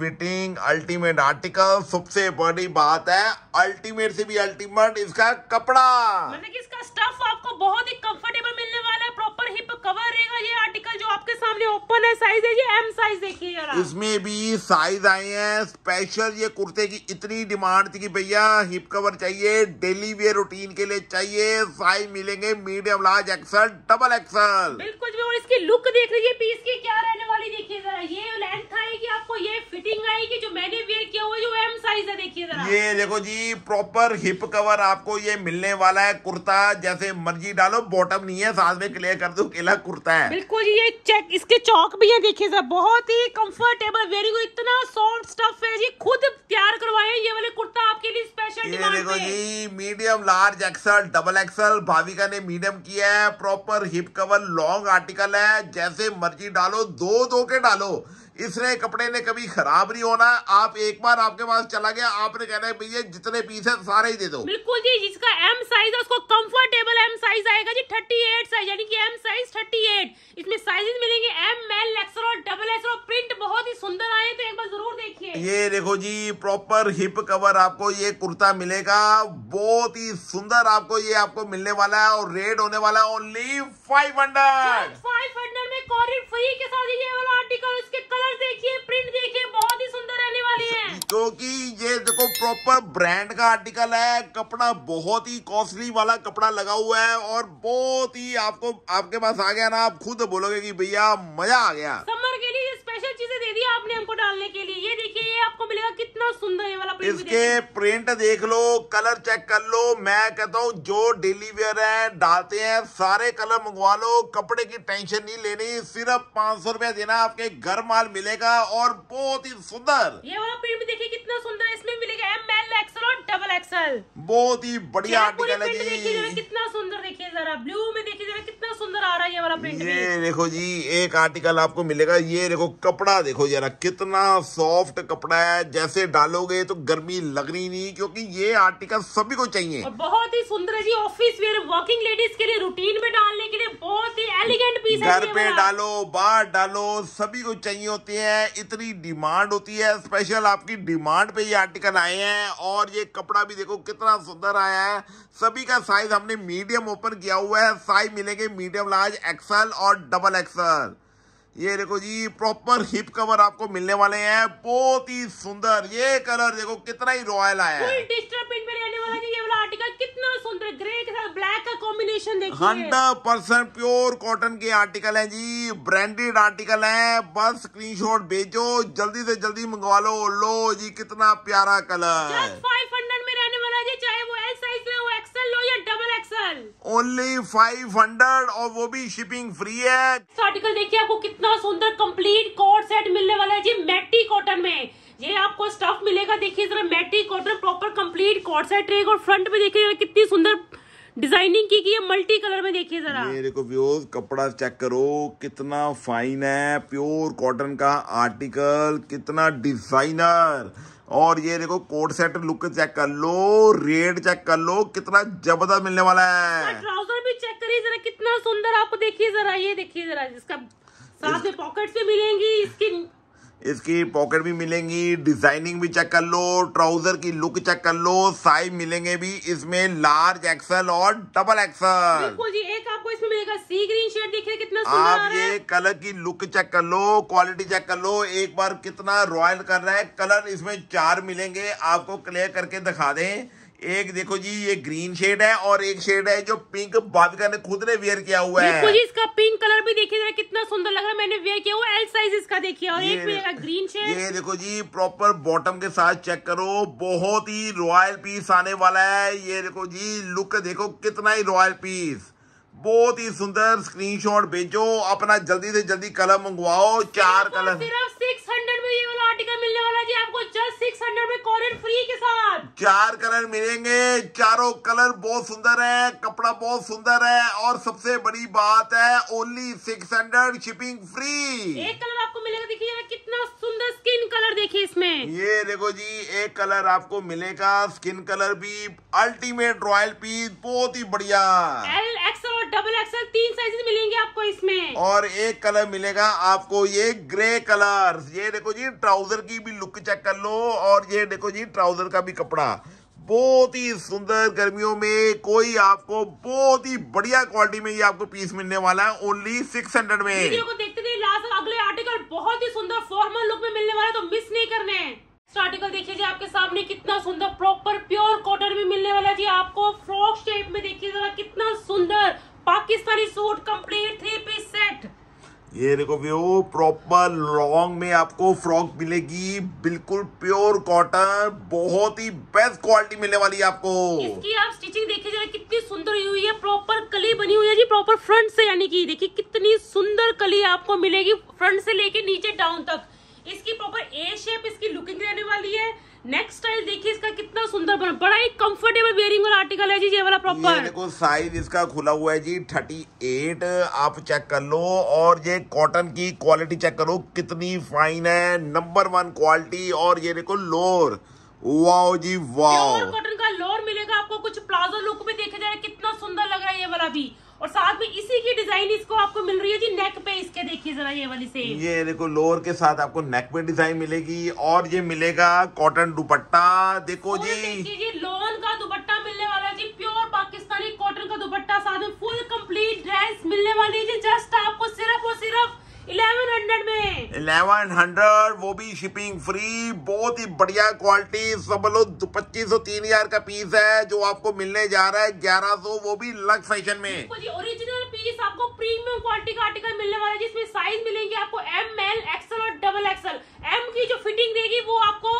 fit ultimate article सबसे बड़ी बात है अल्टीमेट से भी अल्टीमेट इसका कपड़ा मतलब कि इसका स्टफ आपको बहुत ही कंफर्टेबल मिलने वाला है प्रॉपर हिप कवर रहेगा ये आर्टिकल जो आपके सामने ओपन है साइज है ये एम साइज देखिए इसमें भी साइज आए हैं स्पेशल ये कुर्ते की इतनी डिमांड थी की भैया हिप कवर चाहिए डेली वेयर रूटीन के लिए चाहिए साइज मिलेंगे medium large XL double XL बिल्कुल भी और इसकी लुक देख रही है पीस की क्या रहने वाली देखिए जरा ये लेंथ आएगी आपको ये फिटिंग आएगी जो मैंने वेयर किया हुआ जो एम साइज है देखिए जरा ये देखो जी प्रॉपर हिप कवर आपको ये मिलने वाला है कुर्ता जैसे मर्जी डालो बॉटम नहीं है साथ में क्लियर कर दो अकेला कुर्ता है बिल्कुल ये चेक इसके चौक भी है देखिए सर बहुत ही कंफर्टेबल वेरी गुड इतना सॉफ्ट स्टफ है जी खुद तैयार करवाए ये वाले कुर्ता आपके लिए स्पेशल ये देखो जी medium large XL double XL Bhavika ने मीडियम किया है proper hip cover long article है जैसे मर्जी डालो दो दो के डालो इस इसने कपड़े ने कभी खराब नहीं होना आप एक बार आपके पास चला गया आपने कहना है भैया जितने पीस है सारे ही दे दो बिल्कुल जी जिसका एम साइज है उसको कंफर्टेबल एम साइज आएगा जी थर्टी एट साइज यानी कि एम साइज थर्टी एट इसमें साइजेस मिलेंगे M L XL double XL print बहुत ही सुंदर आए ये देखो जी प्रॉपर हिप कवर आपको ये कुर्ता मिलेगा बहुत ही सुंदर आपको ये आपको मिलने वाला है और रेट होने वाला है only five hundred five hundred में कॉरिड फ्री के साथ ये वाला आर्टिकल इसके कलर देखिए प्रिंट देखिए बहुत ही सुंदर रहने वाली है क्योंकि ये देखो प्रॉपर ब्रांड का आर्टिकल है कपड़ा बहुत ही कॉस्टली वाला कपड़ा लगा हुआ है और बहुत ही आपको आपके पास आ गया ना आप खुद बोलोगे की भैया मजा आ गया समर के लिए स्पेशल चीजें दे दी आपने हमको डालने के लिए ये देखिए ये आपको मिलेगा कितना सुंदर ये वाला प्रिंट इसके प्रिंट देख लो कलर चेक कर लो मैं कहता हूँ जो डेली वेयर है डालते हैं सारे कलर मंगवा लो कपड़े की टेंशन नहीं लेनी सिर्फ पाँच सौ रूपया देना आपके घर माल मिलेगा और बहुत ही सुंदर ये वाला प्रिंट देखिए कितना सुंदर इसमें मिलेगा एम एल एक्सल और डबल एक्सल बहुत ही बढ़िया आर्टिकल है कितना सुंदर देखिए जरा ब्लू में देखिए सुंदर आ रहा है ये वाला प्रिंट ये देखो जी एक आर्टिकल आपको मिलेगा ये देखो कपड़ा देखो जरा कितना सॉफ्ट कपड़ा है जैसे डालोगे तो गर्मी लग रही नहीं क्योंकि ये आर्टिकल सभी को चाहिए बहुत ही सुंदर है जी ऑफिस वेयर वर्किंग लेडीज के लिए रूटीन में डालने के लिए बहुत ही एलिगेंट पीस घर पे डालो बाहर डालो सभी को चाहिए होती है इतनी डिमांड होती है स्पेशल आपकी डिमांड पे ये आर्टिकल आए हैं और ये कपड़ा भी देखो कितना सुंदर आया है सभी का साइज हमने मीडियम ओपन किया हुआ है साइज मिलेंगे मीडियम मीडियम लार्ज एक्सल और डबल एक्सल ये देखो जी प्रॉपर हिप कवर आपको मिलने वाले हैं बहुत ही सुंदर ये कलर देखो कितना ही रॉयल आया हंड्रेड परसेंट प्योर कॉटन के आर्टिकल है जी ब्रांडेड आर्टिकल है बस स्क्रीनशॉट भेजो जल्दी से जल्दी मंगवा लो लो जी कितना प्यारा colour five hundred only five hundred और वो भी शिपिंग फ्री है आर्टिकल देखिए आपको कितना सुंदर कंप्लीट कोट सेट मिलने वाला है जी मैटी कॉटन में ये आपको स्टफ मिलेगा देखिए जरा matty cotton proper complete coat set रहेगा और फ्रंट में देखिए कितनी सुंदर डिजाइनिंग की गई है मल्टी कलर में देखिए जरा मेरे को व्यूज कपड़ा चेक करो कितना फाइन है प्योर कॉटन का आर्टिकल कितना डिजाइनर और ये देखो कोट सेट लुक चेक कर लो रेट चेक कर लो कितना जबरदस्त मिलने वाला है ट्राउजर भी चेक करिए जरा कितना सुंदर आपको देखिए जरा ये देखिए जरा इसका साथ में पॉकेट से मिलेंगी इसकी इसकी पॉकेट भी मिलेंगी डिजाइनिंग भी चेक कर लो ट्राउजर की लुक चेक कर लो साइज मिलेंगे भी इसमें लार्ज एक्सल और डबल एक्सल जी एक आपको इसमें मिलेगा सी ग्रीन शेड देखिए कितना सुंदर आप ये कलर की लुक चेक कर लो क्वालिटी चेक कर लो एक बार कितना रॉयल कर रहा है कलर इसमें चार मिलेंगे आपको क्लियर करके दिखा दें एक देखो जी ये ग्रीन शेड है और एक शेड है जो पिंक बाबिका ने खुद ने वेयर किया हुआ है देखो जी इसका पिंक कलर भी देखिए जरा कितना सुंदर लग रहा है मैंने वेयर किया हुआ एल साइज इसका देखिए और एक मेरा ग्रीन शेड ये देखो जी प्रॉपर बॉटम के साथ चेक करो बहुत ही रॉयल पीस आने वाला है ये देखो जी लुक देखो कितना ही रॉयल पीस बहुत ही सुंदर स्क्रीनशॉट भेजो अपना जल्दी से जल्दी कलर मंगवाओ चार कलर सिर्फ सिक्स हंड्रेड में ये वाला आर्टिकल मिलने वाला जी आपको जस्ट सिक्स हंड्रेड में कॉरियर फ्री के साथ चार कलर मिलेंगे चारों कलर बहुत सुंदर है कपड़ा बहुत सुंदर है और सबसे बड़ी बात है only six hundred shipping free एक कलर आपको मिलेगा देखिए कितना सुंदर स्किन कलर देखिए इसमें ये देखो जी एक कलर आपको मिलेगा स्किन कलर भी अल्टीमेट रॉयल पीस बहुत ही बढ़िया एल एक्सएल और डबल एक्सएल तीन साइजेस मिलेंगे आपको इसमें और एक कलर मिलेगा आपको ये ग्रे कलर ये देखो जी ट्राउजर ट्राउजर की भी लुक चेक कर लो और ये देखो जी ट्राउजर का भी कपड़ा बहुत ही सुंदर गर्मियों में कोई आपको बहुत ही बढ़िया क्वालिटी में ये आपको पीस मिलने वाला है ओनली सिक्स हंड्रेड में वीडियो को देखते थे लास्ट अगले आर्टिकल बहुत ही सुंदर फॉर्मल लुक में मिलने वाला है तो मिस नहीं करने आर्टिकल देखिए जी आपके सामने कितना सुंदर प्रॉपर प्योर कॉटन में मिलने वाला जी आपको फ्रॉक शेप में देखिए जरा कितना सुंदर Pakistani suit complete three piece ये देखो व्यू प्रॉपर लॉन्ग में आपको फ्रॉक मिलेगी बिल्कुल प्योर कॉटन बहुत ही बेस्ट क्वालिटी मिलने वाली है आपको इसकी आप स्टिचिंग देखिए जरा कितनी सुंदर हुई है प्रॉपर कली बनी हुई है जी प्रॉपर फ्रंट से यानी कि देखिए कितनी सुंदर कली आपको मिलेगी फ्रंट से लेके नीचे डाउन तक इसकी प्रॉपर ए शेप इसकी लुकिंग रहने वाली है नेक्स्ट स्टाइल देखिए इसका कितना सुंदर बना बड़ा ही कंफर्टेबल वेयरिंग वाला आर्टिकल है जी ये वाला प्रॉपर देखो साइज इसका खुला हुआ है जी थर्टी एट आप चेक कर लो और ये कॉटन की क्वालिटी चेक करो कितनी फाइन है नंबर वन क्वालिटी और ये देखो लोअर वाओ जी वाओ कॉटन का लोअर मिलेगा आपको कुछ प्लाजो लुक में देखा जाए कितना सुंदर लग रहा है ये वाला भी और साथ में इसी की डिजाइन इसको आपको मिल रही है जी नेक पे इसके देखिए जरा ये वाली से ये देखो लोअर के साथ आपको नेक पे डिजाइन मिलेगी और ये मिलेगा कॉटन दुपट्टा देखो जी जी लोन का दुपट्टा मिलने वाला है जी प्योर पाकिस्तानी कॉटन का दुपट्टा साथ में फुल कम्प्लीट ड्रेस मिलने वाली जी जस्ट आपको सिर्फ और सिर्फ इलेवन हंड्रेड वो भी शिपिंग फ्री बहुत ही बढ़िया क्वालिटी सब लोग पच्चीस सौ तीन हजार का पीस है जो आपको मिलने जा रहा है ग्यारह सौ वो भी लग फैशन में ओरिजिनल पीस आपको प्रीमियम क्वालिटी का आर्टिकल मिलने वाला है जिसमें साइज मिलेंगे आपको एम एल एक्सएल और डबल एक्सएल एम की जो फिटिंग देगी वो आपको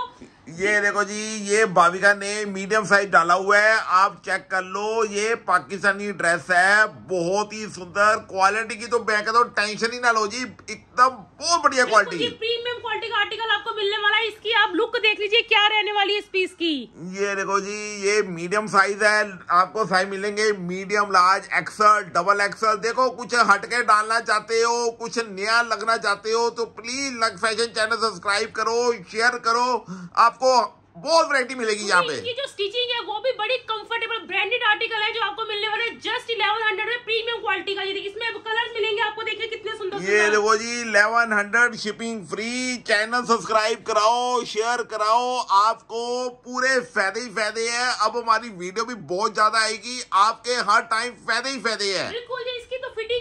ये देखो जी ये भाविका ने मीडियम साइज डाला हुआ है आप चेक कर लो ये पाकिस्तानी ड्रेस है बहुत ही सुंदर क्वालिटी की तो बैंक तो टेंशन ही ना लो जी एकदम बहुत बढ़िया क्वालिटी प्रीमियम क्वालिटी का आर्टिकल आपको मिलने वाला है इसकी आप लुक देख लीजिए क्या रहने वाली है इस पीस की ये देखो जी ये मीडियम साइज है आपको साइज मिलेंगे medium large XL double XL देखो कुछ हटके डालना चाहते हो कुछ नया लगना चाहते हो तो प्लीज लग फैशन चैनल सब्सक्राइब करो शेयर करो आप आपको बहुत वैरायटी मिलेगी यहाँ पे जो स्टिचिंग है वो भी बड़ी कंफर्टेबल ब्रांडेड आर्टिकल है जो आपको मिलने वाले जस्ट इलेवन हंड्रेड में प्रीमियम क्वालिटी का ये इसमें कलर मिलेंगे आपको देखिए कितने सुंदर ये देखो जी eleven hundred shipping free channel subscribe कराओ शेयर कराओ आपको पूरे फायदे ही फायदे है अब हमारी वीडियो भी बहुत ज्यादा आएगी आपके हर टाइम फायदे ही फायदे है बिल्कुल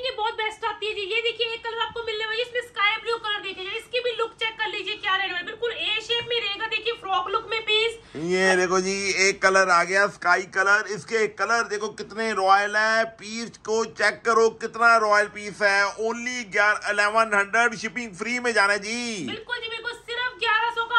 ये बहुत बेस्ट आती है जी ये देखिए एक कलर आपको मिलने वाली इसमें स्काई ब्लू कलर देखिए इसकी भी लुक चेक कर लीजिए क्या रहने वाली बिल्कुल ए शेप में रहेगा देखिए फ्रॉक लुक में पीस ये देखो जी एक कलर आ गया स्काई कलर इसके कलर देखो कितने रॉयल है पीस को चेक करो कितना रॉयल पीस है ओनली ग्यारह अलेवन हंड्रेड शिपिंग फ्री में जाना जी बिल्कुल जी बिल्कुल सिर्फ ग्यारह सौ का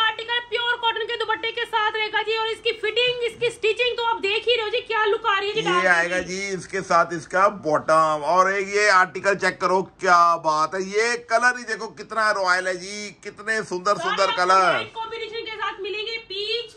के दुपट्टे के साथ रहेगा जी और इसकी फिटिंग इसकी स्टिचिंग तो आप देख ही रहे हो जी क्या लुक आ रही है जी ये आएगा जी इसके साथ इसका बॉटम और एक ये आर्टिकल चेक करो क्या बात है ये कलर ही देखो कितना रॉयल है जी कितने सुंदर सुंदर कलर कॉम्बिनेशन के साथ मिलेंगे पीच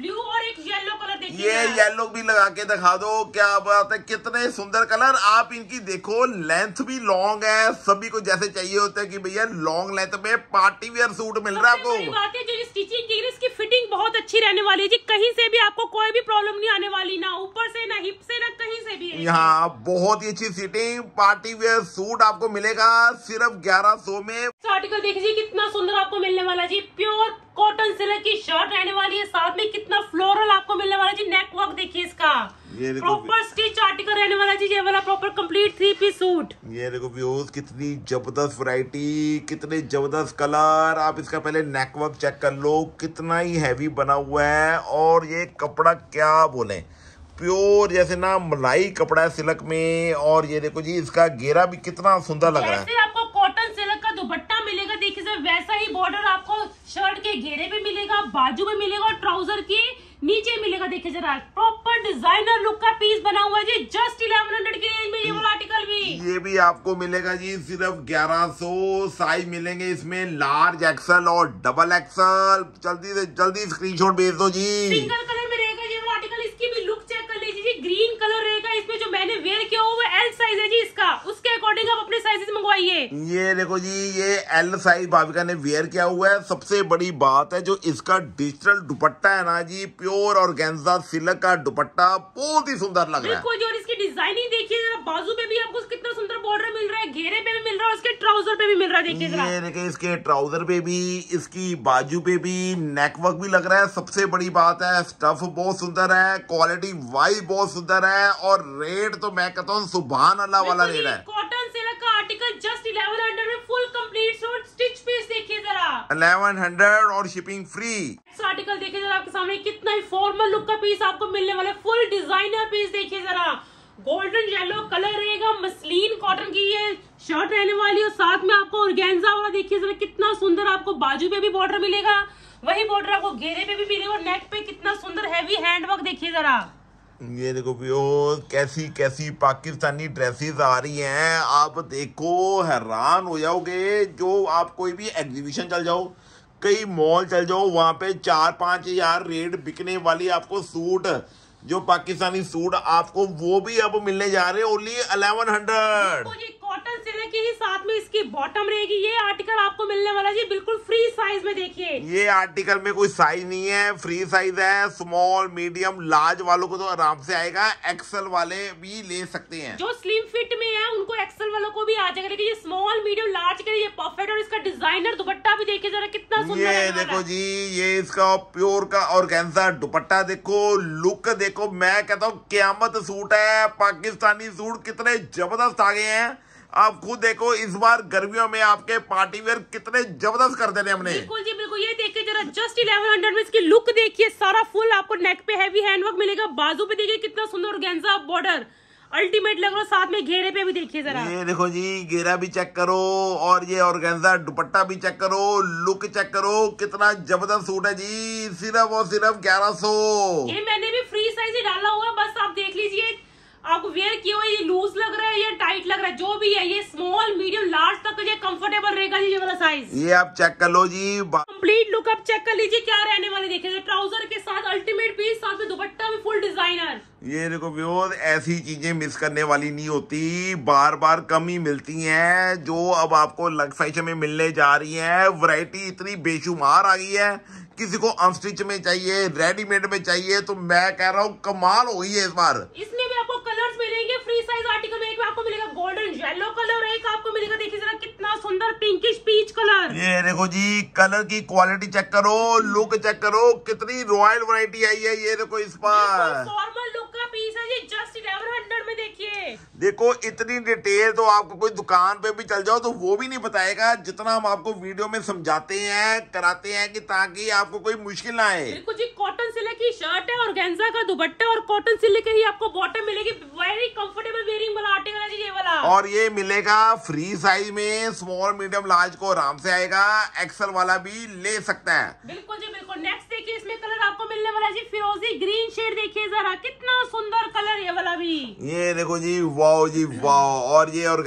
ब्लू और एक येलो कलर देखिए ये येलो भी लगा के दिखा दो क्या बात है कितने सुंदर कलर आप इनकी देखो लेंथ भी लॉन्ग है सभी को जैसे चाहिए होता है कि भैया लॉन्ग लेंथ में पार्टी वेयर सूट मिल रहा है आपको बात है जो स्टिचिंग की इसकी फिटिंग बहुत अच्छी रहने वाली है जी कहीं से भी आपको कोई भी प्रॉब्लम नहीं आने वाली ना ऊपर से ना हिप से ना कहीं से भी यहाँ बहुत ही अच्छी सीटिंग पार्टी वेयर सूट आपको मिलेगा सिर्फ ग्यारह सौ में आर्टिकल देखिए कितना सुंदर आपको मिलने वाला जी प्योर कॉटन सिल्क की शर्ट रहने वाली है साथ में कितना फ्लोरल आपको मिलने वाला जी नेक वर्क देखिए इसका प्रॉपर स्टिच आर्टिकल रहने वाला जी ये वाला proper complete three piece suit ये देखो व्यूज कितनी जबरदस्त वैरायटी कितने जबरदस्त कलर आप इसका पहले नेक वर्क चेक कर लो कितना ही हैवी बना हुआ है और ये कपड़ा क्या बोले प्योर जैसे ना मलाई कपड़ा है सिल्क में और ये देखो जी इसका घेरा भी कितना सुंदर लग रहा है आपको कॉटन सिल्क का दुपट्टा मिलेगा देखिए वैसा ही बॉर्डर आपको शर्ट के घेरे पे मिलेगा बाजू में मिलेगा और ट्राउजर के नीचे मिलेगा देखिए जरा प्रॉपर डिजाइनर लुक का पीस बना हुआ जी जस्ट इलेवन हंड्रेड की रेंज में ये वाला आर्टिकल भी ये भी आपको मिलेगा जी सिर्फ ग्यारह सौ साइज मिलेंगे इसमें लार्ज एक्सल और डबल एक्सल जल्दी से जल्दी शॉट भेज दो जी सिंगल हुआ ये ये देखो जी ये एल साइज भाविका ने वेयर किया हुआ है सबसे बड़ी बात है जो इसका डिजिटल दुपट्टा है ना जी प्योर और गेंजा सिलक का दुपट्टा बहुत ही सुंदर लग रहा है बिल्कुल और इसकी ही देखिए बाजू पे भी आपको कितना सुंदर बॉर्डर मिल रहा है घेरे पे भी मिल रहा है उसके ट्राउजर पे भी मिल रहा है देखिए देखिए इसके ट्राउजर पे भी इसकी बाजू पे भी नेकवर्क भी लग रहा है सबसे बड़ी बात है स्टफ बहुत सुंदर है क्वालिटी वाइज बहुत सुंदर है और रेट तो मैं कहता हूँ सुबह अल्लाह वाला रेट है जस्ट इलेवन हंड्रेड में full complete suit stitch piece देखिए जरा इलेवन हंड्रेड और शिपिंग फ्री आर्टिकल देखिए जरा आपके सामने कितना ही फॉर्मल लुक का पीस आपको मिलने वाला है फुल डिजाइनर पीस देखिए जरा गोल्डन येलो कलर रहेगा मसलिन कॉटन की ये शर्ट रहने वाली और साथ में आपको ऑर्गेन्जा वाला देखिए जरा कितना सुंदर आपको बाजू पे भी बॉर्डर मिलेगा वही बॉर्डर आपको घेरे पे भी मिलेगा और नेक पे कितना सुंदर हैवी हैंडवर्क देखिए जरा ये देखो भी कैसी कैसी पाकिस्तानी ड्रेसेस आ रही हैं आप देखो हैरान हो जाओगे जो आप कोई भी एग्जीबिशन चल जाओ कई मॉल चल जाओ वहाँ पे चार पाँच हजार रेट बिकने वाली आपको सूट जो पाकिस्तानी सूट आपको वो भी अब मिलने जा रहे ओनली अलेवन हंड्रेड के ही साथ में इसकी बॉटम रहेगी ये आर्टिकल आपको मिलने वाला जी बिल्कुल फ्री साइज में देखिए ये आर्टिकल में कोई साइज नहीं है फ्री साइज है स्मॉल मीडियम लार्ज वालों को तो आराम से आएगा एक्सल वाले भी ले सकते हैं जो स्लिम फिट में है उनको एक्सल वालों को भी आ जाएगा लेकिन ये स्मॉल मीडियम लार्ज के लिए परफेक्ट और इसका डिजाइनर दुपट्टा भी देखिए जरा कितना सुंदर ये देखो जी ये इसका प्योर का और दुपट्टा देखो लुक देखो मैं कहता हूँ क्यामत सूट है पाकिस्तानी सूट कितने जबरदस्त आ गए हैं आप खुद देखो इस बार गर्मियों में आपके पार्टी वेयर कितने जबरदस्त कर देने हमने बिल्कुल जी बिल्कुल ये देखिए जरा जस्ट इलेवन हंड्रेड में इसकी लुक देखिए सारा फुल आपको नेक पे हैवी हैंडवर्क मिलेगा बाजू पे देखिए कितना सुंदर गेंजा बॉर्डर अल्टीमेट लग रहा साथ में घेरे पे भी देखिए जरा ये देखो जी घेरा भी चेक करो और ये और दुपट्टा भी चेक करो लुक चेक करो कितना जबरदस्त सूट है जी सिर्फ और सिर्फ ग्यारह सौ ये मैंने भी फ्री साइज ही डाला हुआ बस आप देख लीजिए आपको वेयर किए हुए ये लूज लग रहा है ये टाइट लग रहा है जो भी है ये स्मॉल मीडियम लार्ज तक ये कंफर्टेबल रहेगा जी ये वाला साइज ये आप चेक कर लो जी कंप्लीट लुक आप चेक कर लीजिए क्या रहने वाले देखेंगे ट्राउजर के साथ अल्टीमेट पीस साथ में दुपट्टा भी फुल डिजाइनर ये देखो व्यूज ऐसी चीजें मिस करने वाली नहीं होती बार बार कम ही मिलती हैं जो अब आपको लग फैशन में मिलने जा रही है वैरायटी इतनी बेशुमार आ गई है किसी को अनस्टिच में चाहिए रेडीमेड में चाहिए तो मैं कह रहा हूँ कमाल हो गई है इस बार इसने कलर्स मिलेंगे फ्री साइज आर्टिकल में एक में आपको मिलेगा गोल्डन येलो कलर एक आपको मिलेगा देखिए जरा कितना सुंदर पिंकिश पीच कलर ये देखो जी कलर की क्वालिटी चेक करो लुक चेक करो कितनी रॉयल वरायटी आई है ये देखो इस पर शीशा जी जस्ट इलेवन हंड्रेड में देखिए देखो इतनी डिटेल तो आपको कोई दुकान पे भी चल जाओ तो वो भी नहीं बताएगा जितना हम आपको वीडियो में समझाते हैं कराते हैं कि ताकि आपको कोई मुश्किल ना आए बिल्कुल जी कॉटन सिल्क की शर्ट है और गेंजा का दुपट्टा और कॉटन सिल्क ही आपको बॉटम मिलेगी वेरी कम्फर्टेबल वेरिंग वाला आर्टिकल है ये वाला और ये मिलेगा फ्री साइज में स्मॉल मीडियम लार्ज को आराम से आएगा एक्सल वाला भी ले सकते हैं बिल्कुल जी बिल्कुल नेक्स्ट देखिए इसमें कलर आपको मिलने वाला जी फिरोजी ग्रीन शेड देखिए जरा कितना सुंदर और कलर ये वाला भी ये देखो जी वाओ जी वाओ और ये और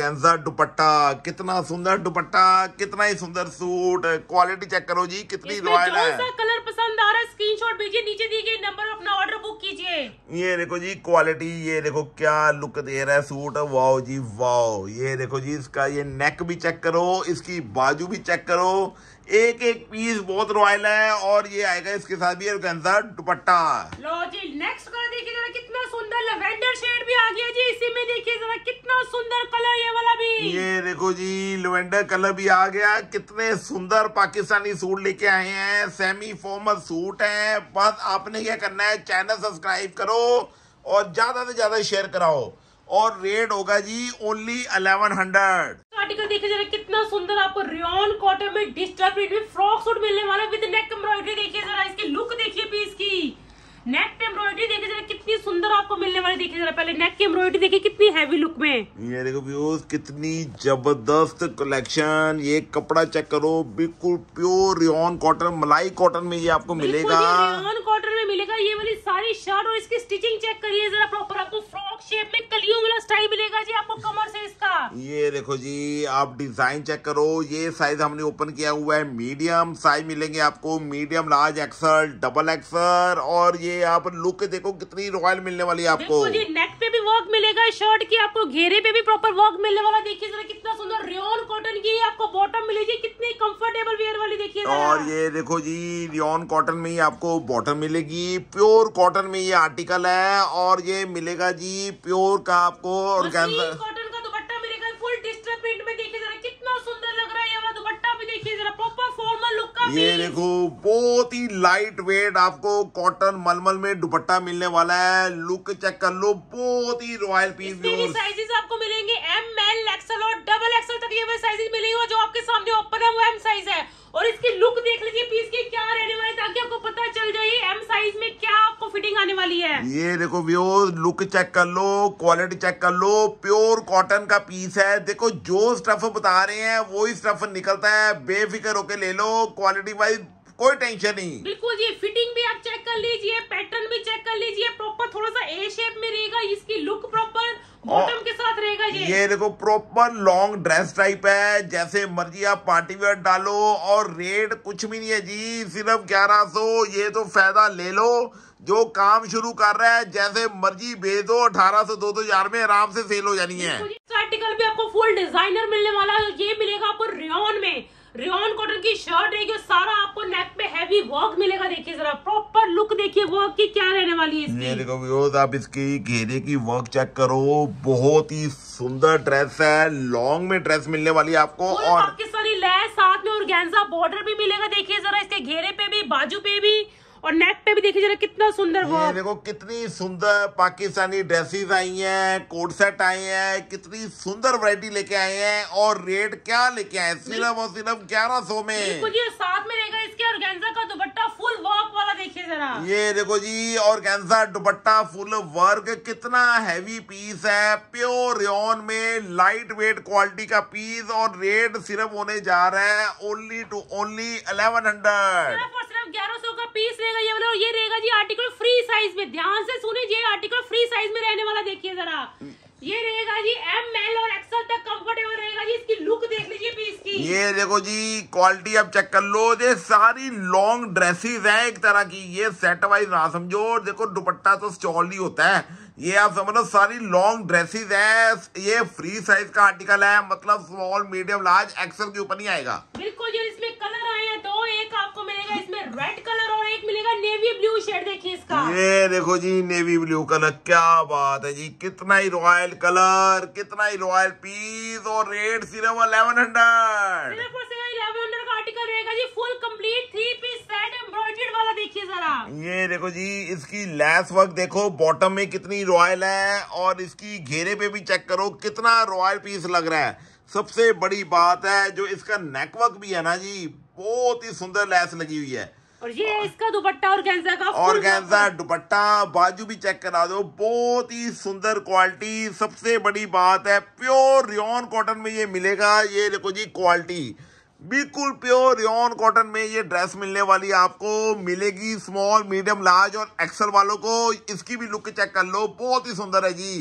दुपट्टा कितना सुंदर दुपट्टा कितना ही सुंदर सूट क्वालिटी चेक करो जी कितनी रॉयल है कलर पसंद आ रहा है स्क्रीन शॉट भेजिए नीचे दिए गए नंबर अपना ऑर्डर बुक कीजिए ये देखो जी क्वालिटी ये देखो क्या लुक दे रहा है सूट वाओ जी वाओ ये देखो जी इसका ये नेक भी चेक करो इसकी बाजू भी चेक करो एक एक पीस बहुत रॉयल है और ये आएगा इसके साथ भी ऑर्गेन्जा दुपट्टा लो जी नेक्स्ट कलर देखिए जरा कितना सुंदर लेवेंडर शेड भी आ गया जी इसी में देखिए जरा कितना सुंदर कलर ये वाला भी ये देखो जी लेवेंडर कलर भी आ गया कितने सुंदर पाकिस्तानी सूट लेके आए हैं सेमी फॉर्मल सूट है बस आपने क्या करना है चैनल सब्सक्राइब करो और ज्यादा से ज्यादा शेयर कराओ और रेट होगा जी ओनली अलेवन हंड्रेड आर्टिकल देखिए जरा कितना सुंदर आपको रियोन कॉटन में डिजिटल में फ्रॉक सूट मिलने वाला विद नेक एम्ब्रॉयडरी देखिए जरा इसकी लुक देखिए पीस की नेक एम्ब्रॉयडरी देखिए जरा सुंदर आपको मिलने वाले देखिए जरा पहले नेक की एम्ब्रॉयडरी देखिए कितनी हैवी लुक में ये देखो व्यूज कितनी जबरदस्त कलेक्शन ये कपड़ा चेक करो बिल्कुल प्योर रियोन कॉटन मलाई कॉटन में ये आपको मिलेगा रियोन कॉटन में मिलेगा ये वाली सारी शर्ट और इसकी स्टिचिंग चेक करिए जरा प्रॉपर आपको फ्रॉक शेप में कलियों वाला स्टाइल मिलेगा जी आपको कमर से इसका ये देखो जी आप डिजाइन चेक करो ये साइज हमने ओपन किया हुआ है मीडियम साइज मिलेंगे आपको medium large XL double XL और ये आप लुक देखो कितनी रॉयल मिलने वाली है आपको जी नेक पे भी वर्क मिलेगा शर्ट की आपको घेरे पे भी प्रॉपर वर्क मिलने वाला देखिए जरा कितना सुंदर रियोन कॉटन की आपको बॉटम मिलेगी कितनी कंफर्टेबल वेयर वाली देखिए और ये देखो जी रियोन कॉटन में ही आपको बॉटम मिलेगी प्योर कॉटन में ये आर्टिकल है और ये मिलेगा जी प्योर का आपको और कॉटन ये देखो बहुत ही लाइट वेट आपको कॉटन मलमल में दुपट्टा मिलने वाला है लुक चेक कर लो बहुत ही रॉयल पीस साइजेस आपको मिलेंगे एम एल एक्सएल और डबल एक्सएल तक ये साइजेस मिलेंगे जो आपके सामने ओपन है वो एम साइज है और इसकी लुक देख लीजिए पीस की क्या रहने वाली ताकि आपको पता चल जाए एम साइज में क्या आपको फिटिंग आने वाली है ये देखो व्यूअर्स लुक चेक कर लो क्वालिटी चेक कर लो प्योर कॉटन का पीस है देखो जो स्टफ बता रहे हैं वो ही स्टफ निकलता है बेफिक्र होके ले लो क्वालिटी वाइज कोई टेंशन नहीं बिल्कुल जी फिटिंग भी आप चेक कर लीजिए पैटर्न भी चेक कर लीजिए प्रॉपर थोड़ा सा ए शेप में रहेगा इसकी लुक प्रॉपर बॉटम के साथ रहेगा ये ये देखो प्रॉपर लॉन्ग ड्रेस टाइप है जैसे मर्जी आप पार्टी वेयर डालो और रेट कुछ भी नहीं है जी सिर्फ ग्यारह सौ ये तो फायदा ले लो जो काम शुरू कर रहा है जैसे मर्जी भेज दो अठारह सौ दो दो हजार में आराम से सेल हो जानी है आर्टिकल भी आपको फुल डिजाइनर मिलने वाला है ये मिलेगा आपको रेन में रियॉन कॉटन की शर्ट रहेगी सारा आपको नेक पे हैवी वर्क मिलेगा देखिए जरा प्रॉपर लुक देखिए वर्क की क्या रहने वाली है इसकी ये देखो व्यूज आप इसकी घेरे की वर्क चेक करो बहुत ही सुंदर ड्रेस है लॉन्ग में ड्रेस मिलने वाली है आपको और सारी लैस साथ में और बॉर्डर भी मिलेगा देखिए जरा इसके घेरे पे भी बाजू पे भी और नेक पे भी देखिए जरा कितना सुंदर वो देखो कितनी सुंदर पाकिस्तानी ड्रेसेस आई हैं कोट सेट आए हैं कितनी सुंदर वरायटी लेके आए हैं और रेट क्या लेके आए सिर्फ और सिर्फ ग्यारह सौ में ये साथ में रहेगा इसके और का दुपट्टा फुल वर्क वाला देखिए जरा ये देखो जी और गेंजा दुपट्टा फुल वर्क कितना हैवी पीस है प्योर रेन में लाइट वेट क्वालिटी का पीस और रेट सिर्फ होने जा रहा है only two only eleven hundred सिर्फ ग्यारह सौ का पीस रहेगा रहेगा ये वाला और ये रहेगा जी आर्टिकल फ्री साइज में ध्यान से सुने ये आर्टिकल फ्री साइज में रहने वाला देखिए जरा ये रहेगा जी एम एल और एक्सल तक कंफर्टेबल रहेगा जी इसकी लुक देख लीजिए पीस की ये देखो जी क्वालिटी आप चेक कर लो ये सारी लॉन्ग ड्रेसेस है एक तरह की ये सेट वाइज ना समझो देखो दुपट्टा तो स्टॉल ही होता है ये आप समझ लो सारी लॉन्ग ड्रेसेस है ये फ्री साइज का आर्टिकल है मतलब स्मॉल मीडियम लार्ज एक्सल के ऊपर नहीं आएगा बिल्कुल जो इसमें कलर आए हैं दो तो एक आपको मिलेगा इसमें रेड कलर और एक मिलेगा नेवी ब्लू शेड देखिए इसका ये देखो जी नेवी ब्लू कलर क्या बात है जी कितना ही रॉयल कलर कितना ही रॉयल पीस और रेट सिर्फ अलेवन हंड्रेड सिर्फ सिर्फ इलेवन हंड्रेड का आर्टिकल रहेगा जी full complete three piece set embroidered वाला देखिए जरा ये देखो जी इसकी लेस वर्क देखो बॉटम में कितनी रॉयल है और इसकी घेरे पे भी चेक करो कितना रॉयल पीस लग रहा है सबसे बड़ी बात है जो इसका नेकवर्क भी है ना जी बहुत ही सुंदर लैस लगी हुई है और ये है इसका दुपट्टा और गेंजा का और गेंजा दुपट्टा बाजू भी चेक करा दो बहुत ही सुंदर क्वालिटी सबसे बड़ी बात है प्योर रियोन कॉटन में ये मिलेगा ये देखो जी क्वालिटी बिल्कुल प्योर रियोन कॉटन में ये ड्रेस मिलने वाली आपको मिलेगी स्मॉल मीडियम लार्ज और एक्सल वालों को इसकी भी लुक चेक कर लो बहुत ही सुंदर है जी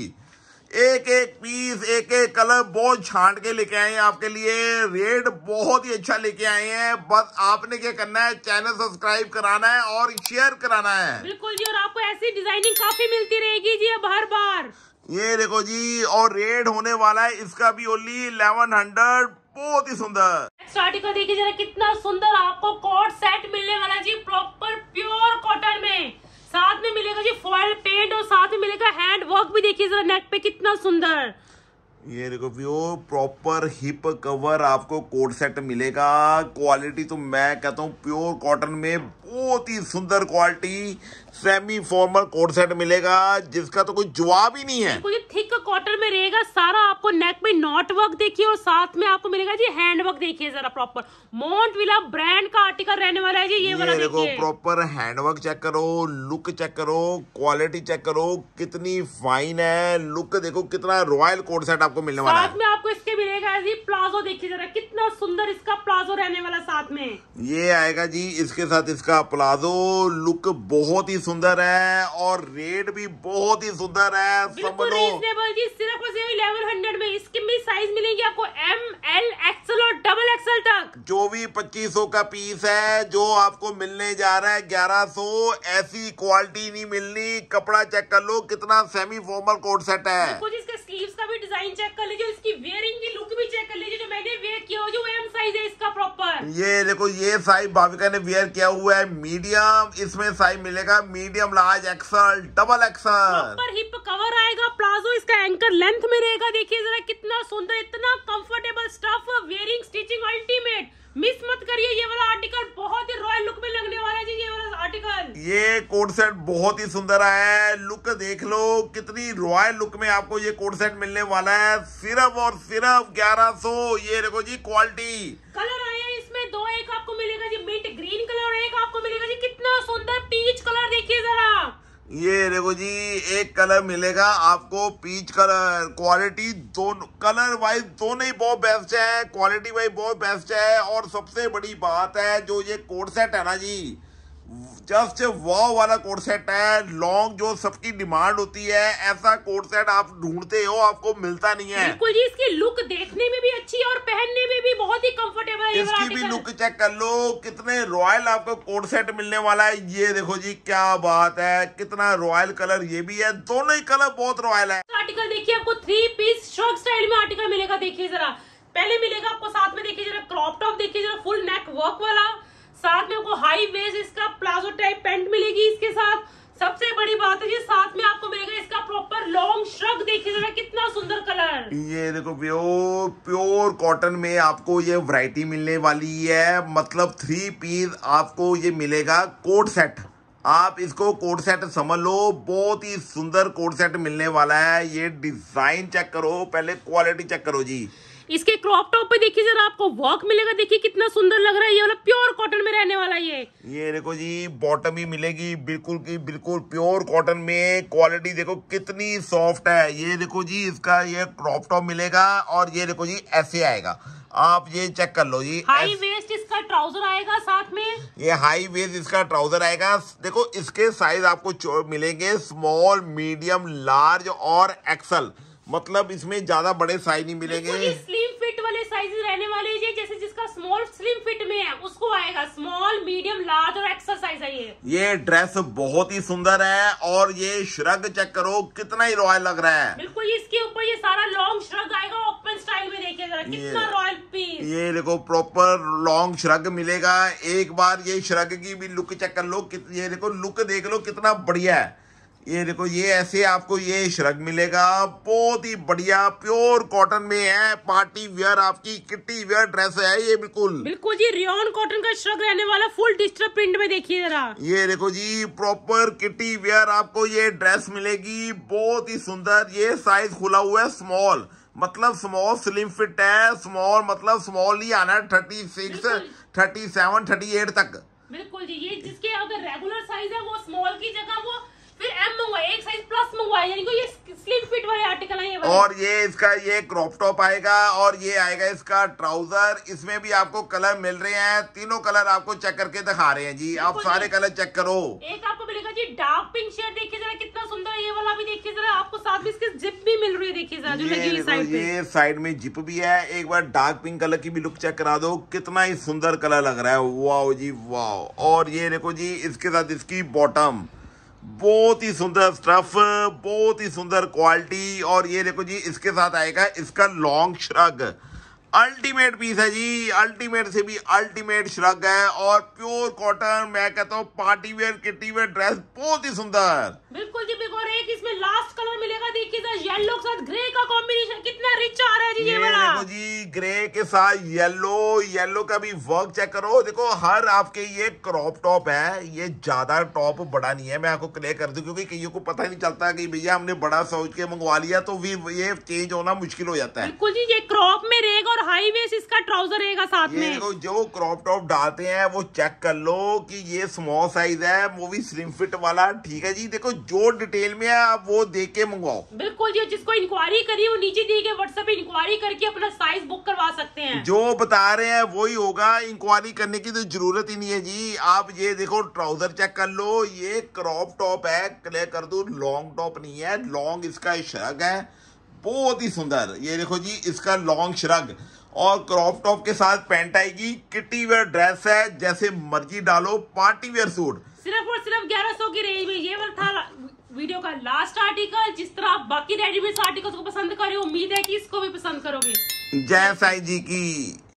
एक एक पीस एक एक कलर बहुत छांट के लेके आए हैं आपके लिए रेट बहुत ही अच्छा लेके आए हैं बस आपने क्या करना है चैनल सब्सक्राइब कराना है और शेयर कराना है बिल्कुल जी और आपको ऐसी डिजाइनिंग काफी मिलती रहेगी जी अब हर बार ये देखो जी और रेट होने वाला है इसका भी ओनली इलेवन हंड्रेड बहुत ही सुंदर नेक्स्ट आर्टिकल देखिए जरा कितना सुंदर आपको कॉट सेट मिलने वाला है जी प्रॉपर प्योर कॉटन में साथ में मिलेगा जी फॉयल पेंट और साथ में मिलेगा हैंड वर्क भी देखिए जरा नेक पे कितना सुंदर ये देखो व्यू प्रॉपर हिप कवर आपको कोट सेट मिलेगा क्वालिटी तो मैं कहता हूँ प्योर कॉटन में बहुत ही सुंदर quality semi formal coat set मिलेगा जिसका तो कोई जवाब ही नहीं है ये थिक कॉटन में रहेगा सारा आपको नेक में नॉट वर्क देखिए और साथ में आपको मिलेगा जी हैंड वर्क देखिए जरा प्रॉपर मोन्ट विला ब्रांड का आर्टिकल रहने वाला है जी ये, ये वाला देखो प्रॉपर हैंड वर्क चेक करो लुक चेक करो क्वालिटी चेक करो कितनी फाइन है लुक देखो कितना रॉयल कोट सेट आपको मिलने वाला है साथ में आपको इसके मिलेगा जी प्लाजो देखिए जरा कितना सुंदर इसका प्लाजो रहने वाला साथ में ये आएगा जी इसके साथ इसका प्लाजो लुक बहुत ही सुंदर है और रेट भी बहुत ही सुंदर है समझो जी सिर्फ और सिर्फ इलेवन हंड्रेड में इसके साइज मिलेंगे आपको एम एल एक्सएल और डबल एक्सएल तक जो भी पच्चीस सौ का पीस है जो आपको मिलने जा रहा है ग्यारह सौ ऐसी क्वालिटी नहीं मिलनी कपड़ा चेक कर लो कितना सेमी फॉर्मल कोट सेट है स्लीव्स का भी डिजाइन चेक कर लीजिए इसकी वेयरिंग की लुक भी चेक कर लीजिए जो मैंने वेयर किया हुआ जो एम साइज है इसका प्रॉपर ये देखो ये साइज भाविका ने वेयर किया हुआ है मीडियम इसमें साइज मिलेगा medium large XL double XL पर हिप कवर आएगा प्लाजो इसका एंकर लेंथ में रहेगा देखिए जरा कितना सुंदर इतना comfortable stuff wearing stitching ultimate miss मत करिए ये वाला आर्टिकल बहुत ही रॉयल लुक में लगने वाला है जी ये वाला आर्टिकल ये कोट सेट बहुत ही सुंदर है लुक देख लो कितनी रॉयल लुक में आपको ये कोट सेट मिलने वाला है सिर्फ और सिर्फ 1100 ये देखो जी क्वालिटी कलर आया इसमें दो एक आपको मिलेगा जी मिंट ग्रीन कलर एक आपको मिलेगा जी कितना सुंदर पीच एक कलर मिलेगा आपको पीच कलर क्वालिटी दोनों कलर वाइज दोनों ही बहुत बेस्ट है क्वालिटी वाइज बहुत बेस्ट है और सबसे बड़ी बात है जो ये कोड सेट है ना जी जब से वाव वाला कोड सेट है लॉन्ग जो सबकी डिमांड होती है ऐसा कोड सेट आप ढूंढते हो आपको मिलता नहीं है बिल्कुल जी इसकी लुक देखने में भी अच्छी है और पहनने में भी बहुत ही कंफर्टेबल है इसकी भी लुक चेक कर लो कितने रॉयल आपको कोड सेट मिलने वाला है ये देखो जी क्या बात है कितना रॉयल कलर ये भी है दोनों ही कलर बहुत रॉयल है तो आर्टिकल देखिए आपको थ्री पीस शॉर्ट स्टाइल में आर्टिकल मिलेगा देखिए जरा पहले मिलेगा आपको साथ में देखिए जरा क्रॉप टॉप देखिए जरा फुल नेक वर्क वाला साथ में आपको हाई वेज इसका प्लाजो टाइप पेंट मिलेगी इसके साथ सबसे बड़ी बात है ये साथ में आपको मिलेगा इसका प्रॉपर लॉन्ग श्रग देखिए जरा कितना सुंदर कलर ये देखो प्योर प्योर कॉटन में आपको ये वैरायटी मिलने वाली है मतलब थ्री पीस आपको ये मिलेगा कोट सेट आप इसको कोट सेट समझ लो बहुत ही सुंदर कोट सेट मिलने वाला है ये डिजाइन चेक करो पहले क्वालिटी चेक करो जी इसके क्रॉप टॉप पे देखिए जरा आपको वॉक मिलेगा देखिए कितना सुंदर लग रहा है ये वाला प्योर कॉटन में रहने वाला ये ये देखो जी बॉटम ही मिलेगी बिल्कुल की बिल्कुल प्योर कॉटन में क्वालिटी देखो कितनी सॉफ्ट है ये देखो जी इसका ये क्रॉप टॉप मिलेगा और ये देखो जी ऐसे आएगा आप ये चेक कर लो जी हाई वेस्ट इसका ट्राउजर आएगा साथ में ये हाई वेस्ट इसका ट्राउजर आएगा देखो इसके साइज आपको मिलेंगे स्मॉल मीडियम लार्ज और एक्सल मतलब इसमें ज्यादा बड़े साइज नहीं मिलेंगे स्मॉल स्लिम फिट में है उसको आएगा स्मॉल मीडियम लार्ज और एक्सरसाइज है ये ये ड्रेस बहुत ही सुंदर है और ये श्रग चेक करो कितना ही रॉयल लग रहा है बिल्कुल इसके ऊपर ये सारा लॉन्ग श्रग आएगा ओपन स्टाइल में देखिए कितना रॉयल पीस ये देखो प्रॉपर लॉन्ग श्रग मिलेगा एक बार ये श्रग की भी लुक चेक कर लो ये देखो लुक देख लो कितना बढ़िया है ये देखो ये ऐसे आपको ये श्रग मिलेगा बहुत ही बढ़िया प्योर कॉटन में है पार्टी वेयर आपकी किटी वेयर ड्रेस है ये बिल्कुल बिल्कुल जी रियोन कॉटन का श्रग रहने वाला फुल डिस्टर्ब प्रिंट में देखिए जरा ये देखो जी प्रॉपर किटी वेयर आपको ये ड्रेस मिलेगी बहुत ही सुंदर ये साइज खुला हुआ है स्मॉल मतलब स्मॉल स्लिम फिट है स्मॉल मतलब स्मॉल ही आना है thirty six thirty seven thirty eight तक बिल्कुल जी ये जिसके अगर रेगुलर साइज है वो स्मॉल की जगह वो फिर एम मंगवाया एक साइज प्लस मंगवाया यानी कि ये स्लिम फिट वाले आर्टिकल आए और ये इसका ये क्रॉप टॉप आएगा और ये आएगा इसका ट्राउजर इसमें भी आपको कलर मिल रहे हैं तीनों कलर आपको चेक करके दिखा रहे हैं जी आप सारे कलर चेक करो एक आपको मिलेगा जी डार्क पिंक शेड देखिए जरा कितना सुंदर ये वाला भी देखिए जरा आपको साथ में इसके जिप भी मिल रही है देखिए जरा जो लगी हुई साइड में ये साइड में जिप भी है एक बार डार्क पिंक कलर की भी लुक चेक करा दो कितना ही सुंदर कलर लग रहा है वाओ जी वाओ और ये देखो जी इसके साथ इसकी बॉटम बहुत ही सुंदर स्टफ बहुत ही सुंदर क्वालिटी और ये देखो जी इसके साथ आएगा इसका लॉन्ग श्रग अल्टीमेट पीस है जी अल्टीमेट से भी अल्टीमेट श्रग है और प्योर कॉटन मैं कहता हूँ party wear kitty wear dress बहुत ही सुंदर बिल्कुल जी बिल्कुल एक इसमें लास्ट कलर मिलेगा देखिए सर येलो के साथ ग्रे का कॉम्बिनेशन कितना रिच आ रहा है जी ये, वाला देखो जी ग्रे के साथ येलो येलो का भी वर्क चेक करो देखो हर आपके ये क्रॉप टॉप है ये ज्यादा टॉप बड़ा नहीं है मैं आपको क्लियर कर दूं क्योंकि कईयों को पता नहीं चलता कि भैया हमने बड़ा सोच के मंगवा लिया तो भी ये चेंज होना मुश्किल हो जाता है बिल्कुल जी ये क्रॉप में रहेगा और हाई वेस्ट इसका ट्राउजर रहेगा साथ में देखो जो क्रॉप टॉप डालते हैं वो चेक कर लो की ये स्मॉल साइज है वो भी स्लिम फिट वाला ठीक है जी देखो जो डिटेल में है आप वो देख के मंगवाओ बिल्कुल जी जिसको इंक्वायरी करी वो नीचे दिए गए व्हाट्सएप इंक्वायरी करके अपना साइज बुक करवा सकते हैं जो बता रहे हैं वो ही होगा इंक्वायरी करने की तो जरूरत ही नहीं है जी आप ये देखो ट्राउजर चेक कर लो ये क्रॉप टॉप है क्लियर कर दू लॉन्ग टॉप नहीं है लॉन्ग इसका शर्ग है बहुत ही सुंदर ये देखो जी इसका लॉन्ग श्रग और क्रॉप टॉप के साथ पैंट आएगी किटी वेयर ड्रेस है जैसे मर्जी डालो पार्टी वेयर सूट सिर्फ और सिर्फ ग्यारह सौ की रेंज में ये वाला था वीडियो का लास्ट आर्टिकल जिस तरह आप बाकी रेडीमेड आर्टिकल्स को पसंद करे उम्मीद है कि इसको भी पसंद करोगे जय साई जी की